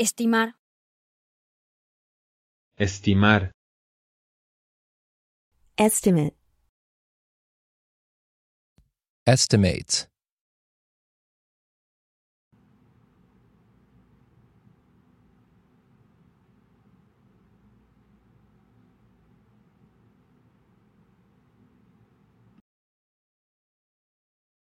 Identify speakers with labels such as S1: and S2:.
S1: Estimar. Estimar. Estimate. Estimate.